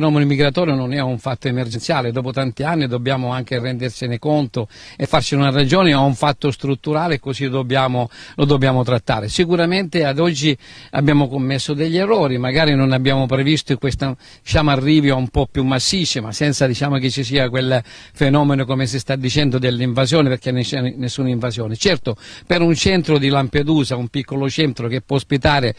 fenomeno migratorio non è un fatto emergenziale, dopo tanti anni dobbiamo anche rendersene conto e farci una ragione, è un fatto strutturale, e così dobbiamo, lo dobbiamo trattare. Sicuramente ad oggi abbiamo commesso degli errori, magari non abbiamo previsto questo diciamo, arrivio un po' più massiccio, ma senza diciamo, che ci sia quel fenomeno, come si sta dicendo, dell'invasione, perché non c'è nessuna invasione. Certo, per un centro di Lampedusa, un piccolo centro che può ospitare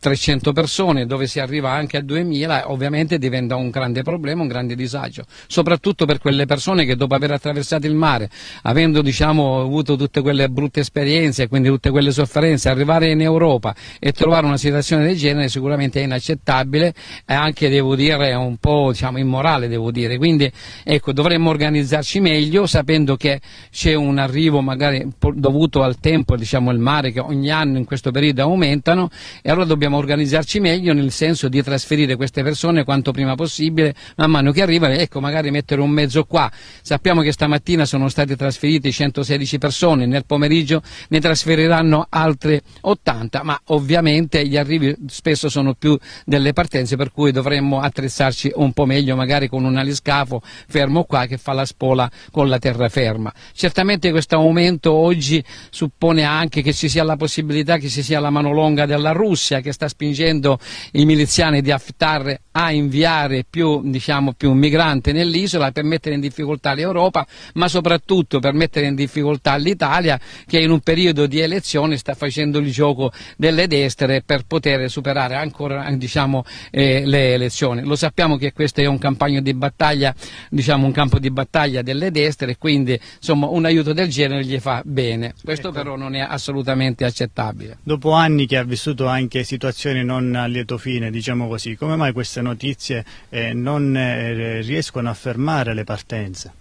300 persone, dove si arriva anche a 2000, ovviamente diventa un grande problema, un grande disagio, soprattutto per quelle persone che dopo aver attraversato il mare, avendo diciamo, avuto tutte quelle brutte esperienze, quindi tutte quelle sofferenze, arrivare in Europa e trovare una situazione del genere sicuramente è inaccettabile e anche devo dire è un po' diciamo, immorale, devo dire. Quindi ecco, dovremmo organizzarci meglio sapendo che c'è un arrivo magari dovuto al tempo, diciamo il mare che ogni anno in questo periodo aumentano e allora dobbiamo dobbiamo organizzarci meglio nel senso di trasferire queste persone quanto prima possibile, man mano che arriva, ecco magari mettere un mezzo qua. Sappiamo che stamattina sono state trasferite 116 persone, nel pomeriggio ne trasferiranno altre 80, ma ovviamente gli arrivi spesso sono più delle partenze, per cui dovremmo attrezzarci un po' meglio, magari con un aliscafo fermo qua che fa la spola con la terraferma. Certamente questo aumento oggi suppone anche che ci sia la possibilità che ci sia la mano longa della Russia, che sta spingendo i miliziani di Haftar a inviare più, diciamo, più migranti nell'isola per mettere in difficoltà l'Europa, ma soprattutto per mettere in difficoltà l'Italia che in un periodo di elezioni sta facendo il gioco delle destre per poter superare ancora diciamo, eh, le elezioni. Lo sappiamo che questo è un, diciamo, un campo di battaglia delle destre, quindi insomma, un aiuto del genere gli fa bene. Questo ecco. però non è assolutamente accettabile. Dopo anni che ha vissuto anche situazioni situazioni non a lieto fine, diciamo così, come mai queste notizie eh, non eh, riescono a fermare le partenze?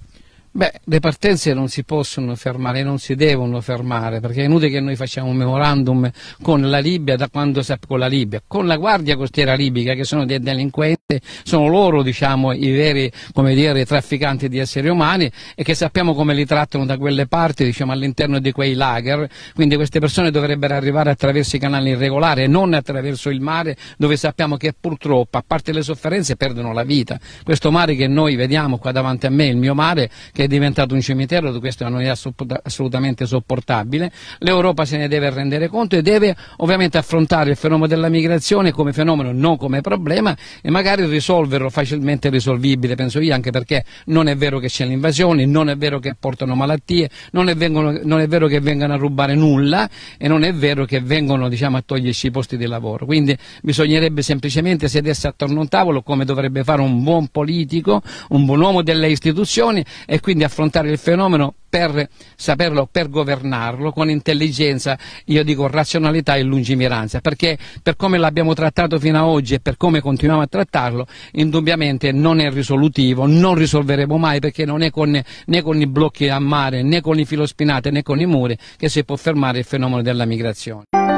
Beh, le partenze non si possono fermare, non si devono fermare, perché è inutile che noi facciamo un memorandum con la Libia da quando si con la Libia, con la Guardia Costiera Libica, che sono dei delinquenti, sono loro diciamo, i veri dire, trafficanti di esseri umani e che sappiamo come li trattano da quelle parti, diciamo, all'interno di quei lager, quindi queste persone dovrebbero arrivare attraverso i canali irregolari e non attraverso il mare dove sappiamo che purtroppo, a parte le sofferenze, perdono la vita. Questo mare che noi vediamo qua davanti a me, il mio mare, che è diventato un cimitero, questo non è assolutamente sopportabile. L'Europa se ne deve rendere conto e deve ovviamente affrontare il fenomeno della migrazione come fenomeno, non come problema e magari risolverlo facilmente risolvibile, penso io, anche perché non è vero che c'è l'invasione, non è vero che portano malattie, non è, vengono, non è vero che vengano a rubare nulla e non è vero che vengono diciamo, a toglierci i posti di lavoro. Quindi bisognerebbe semplicemente sedersi attorno a un tavolo come dovrebbe fare un buon politico, un buon uomo delle istituzioni e quindi affrontare il fenomeno per saperlo, per governarlo con intelligenza, io dico razionalità e lungimiranza, perché per come l'abbiamo trattato fino ad oggi e per come continuiamo a trattarlo, indubbiamente non è risolutivo, non risolveremo mai perché non è con, né con i blocchi a mare, né con i filospinate, né con i muri che si può fermare il fenomeno della migrazione.